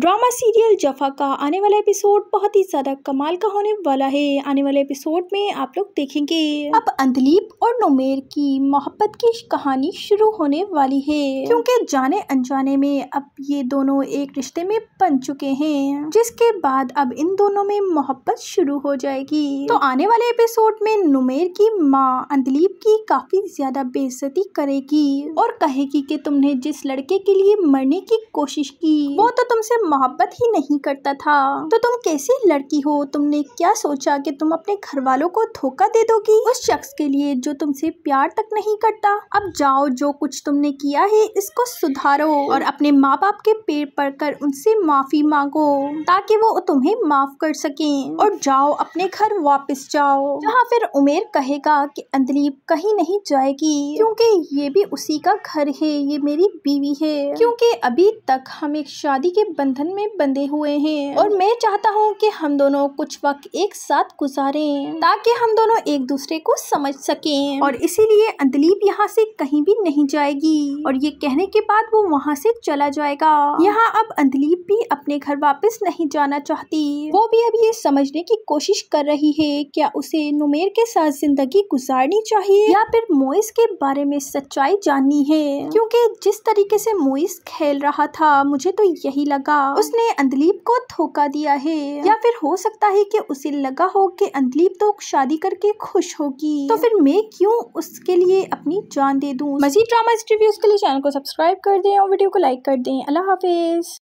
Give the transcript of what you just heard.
drama serial जफा का आने वाला एपिसोड बहुत ही ज़्यादा कमाल का होने वाला है आने वाले एपिसोड में आप लोग देखेंगे अब अंदलीप और नोमेर की मोहब्बत की कहानी शुरू होने वाली है क्योंकि जाने अनजाने में अब ये दोनों एक रिश्ते में बन चुके हैं जिसके बाद अब इन दोनों में मोहब्बत शुरू हो जाएगी तो आने वाले एपिसोड में नुमेर की माँ अंदलीप की काफी ज्यादा बेजती करेगी और कहेगी की तुमने जिस लड़के के लिए मरने की कोशिश की वो तो तुमसे मोहब्बत ही नहीं करता था तो तुम कैसी लड़की हो तुमने क्या सोचा कि तुम अपने घर वालों को धोखा दे दोगी उस शख्स के लिए जो तुमसे प्यार तक नहीं करता अब जाओ जो कुछ तुमने किया है इसको सुधारो और अपने माँ बाप के पेड़ पर कर उनसे माफी मांगो ताकि वो तुम्हें माफ कर सके और जाओ अपने घर वापस जाओ जहाँ फिर उमेर कहेगा कि अंदलीप कहीं नहीं जाएगी क्योंकि ये भी उसी का घर है ये मेरी बीवी है क्योंकि अभी तक हम एक शादी के बंद बंधन में बंधे हुए हैं और मैं चाहता हूँ कि हम दोनों कुछ वक्त एक साथ गुजारें ताकि हम दोनों एक दूसरे को समझ सकें और इसीलिए अंतलीप यहाँ से कहीं भी नहीं जाएगी और ये कहने के बाद वो वहाँ से चला जाएगा यहाँ अब अंतलीप भी अपने घर वापस नहीं जाना चाहती वो भी अब ये समझने की कोशिश कर रही है क्या उसे नुमेर के साथ जिंदगी गुजारनी चाहिए या फिर मोइस के बारे में सच्चाई जाननी है क्योंकि जिस तरीके से मोइस खेल रहा था मुझे तो यही लगा उसने अंदलीप को धोखा दिया है या फिर हो सकता है की उसे लगा हो की अंदलीप तो शादी करके खुश होगी तो फिर मैं क्यूँ उसके लिए अपनी जान दे दूँ मजीद ड्रामा रिव्यूज के लिए चैनल को सब्सक्राइब कर दें और वीडियो को लाइक कर दें अल्लाह हाफिज